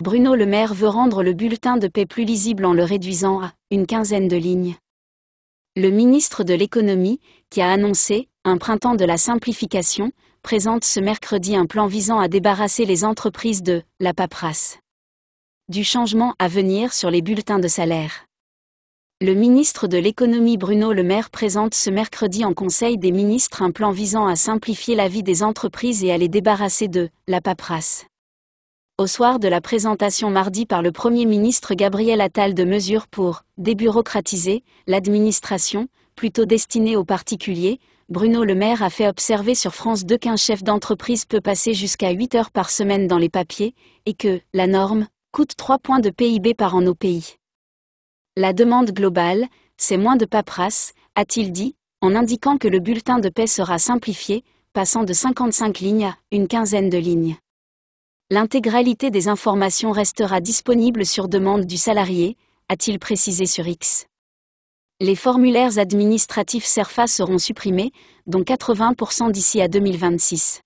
Bruno Le Maire veut rendre le bulletin de paix plus lisible en le réduisant à une quinzaine de lignes. Le ministre de l'économie, qui a annoncé un printemps de la simplification, présente ce mercredi un plan visant à débarrasser les entreprises de la paperasse. Du changement à venir sur les bulletins de salaire. Le ministre de l'économie Bruno Le Maire présente ce mercredi en Conseil des ministres un plan visant à simplifier la vie des entreprises et à les débarrasser de la paperasse au soir de la présentation mardi par le Premier ministre Gabriel Attal de mesures pour débureaucratiser l'administration, plutôt destinée aux particuliers, Bruno Le Maire a fait observer sur France 2 qu'un chef d'entreprise peut passer jusqu'à 8 heures par semaine dans les papiers, et que la norme coûte 3 points de PIB par an au pays. La demande globale, c'est moins de paperasse, a-t-il dit, en indiquant que le bulletin de paix sera simplifié, passant de 55 lignes à une quinzaine de lignes. L'intégralité des informations restera disponible sur demande du salarié, a-t-il précisé sur X. Les formulaires administratifs SERFA seront supprimés, dont 80% d'ici à 2026.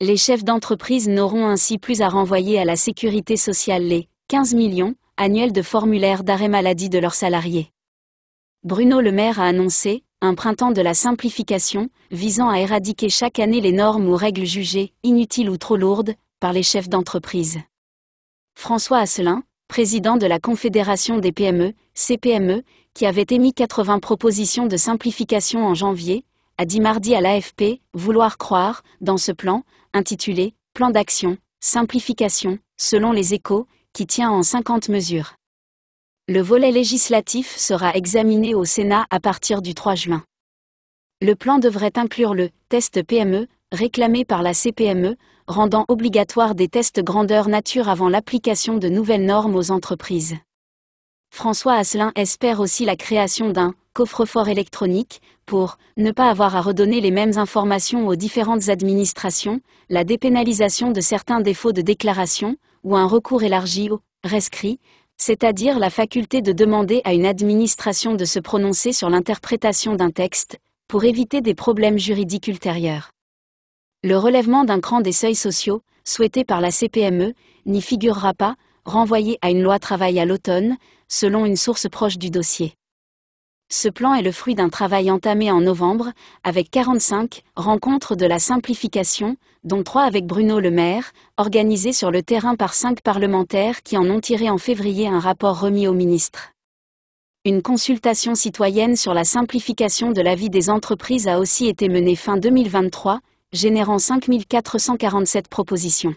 Les chefs d'entreprise n'auront ainsi plus à renvoyer à la sécurité sociale les 15 millions annuels de formulaires d'arrêt maladie de leurs salariés. Bruno Le Maire a annoncé un printemps de la simplification visant à éradiquer chaque année les normes ou règles jugées inutiles ou trop lourdes par les chefs d'entreprise. François Asselin, président de la Confédération des PME, CPME, qui avait émis 80 propositions de simplification en janvier, a dit mardi à l'AFP vouloir croire dans ce plan, intitulé Plan d'action, simplification, selon les échos, qui tient en 50 mesures. Le volet législatif sera examiné au Sénat à partir du 3 juin. Le plan devrait inclure le test PME, réclamé par la CPME, rendant obligatoire des tests grandeur nature avant l'application de nouvelles normes aux entreprises. François Asselin espère aussi la création d'un coffre-fort électronique pour ne pas avoir à redonner les mêmes informations aux différentes administrations, la dépénalisation de certains défauts de déclaration ou un recours élargi au rescrit, c'est-à-dire la faculté de demander à une administration de se prononcer sur l'interprétation d'un texte pour éviter des problèmes juridiques ultérieurs. Le relèvement d'un cran des seuils sociaux, souhaité par la CPME, n'y figurera pas, renvoyé à une loi travail à l'automne, selon une source proche du dossier. Ce plan est le fruit d'un travail entamé en novembre, avec 45 rencontres de la simplification, dont 3 avec Bruno Le Maire, organisées sur le terrain par cinq parlementaires qui en ont tiré en février un rapport remis au ministre. Une consultation citoyenne sur la simplification de la vie des entreprises a aussi été menée fin 2023, générant 5447 propositions.